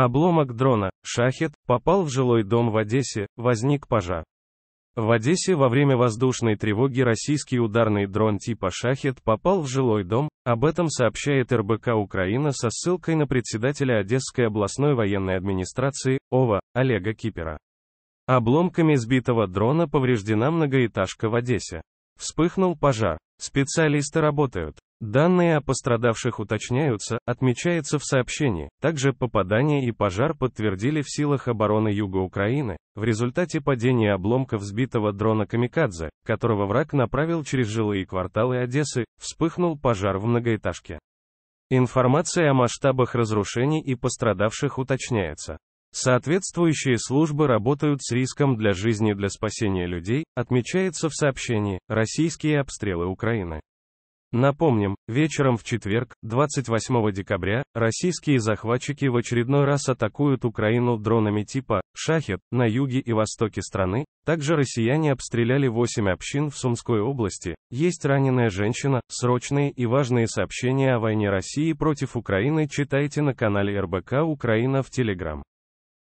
Обломок дрона, шахет, попал в жилой дом в Одессе, возник пожар. В Одессе во время воздушной тревоги российский ударный дрон типа «Шахет» попал в жилой дом, об этом сообщает РБК Украина со ссылкой на председателя Одесской областной военной администрации, ОВА, Олега Кипера. Обломками сбитого дрона повреждена многоэтажка в Одессе. Вспыхнул пожар. Специалисты работают. Данные о пострадавших уточняются, отмечается в сообщении. Также попадание и пожар подтвердили в силах обороны юга Украины, в результате падения обломков сбитого дрона «Камикадзе», которого враг направил через жилые кварталы Одессы, вспыхнул пожар в многоэтажке. Информация о масштабах разрушений и пострадавших уточняется. Соответствующие службы работают с риском для жизни для спасения людей, отмечается в сообщении «Российские обстрелы Украины». Напомним, вечером в четверг, 28 декабря, российские захватчики в очередной раз атакуют Украину дронами типа «Шахет» на юге и востоке страны. Также россияне обстреляли 8 общин в Сумской области. Есть раненая женщина. Срочные и важные сообщения о войне России против Украины читайте на канале РБК «Украина» в Телеграм.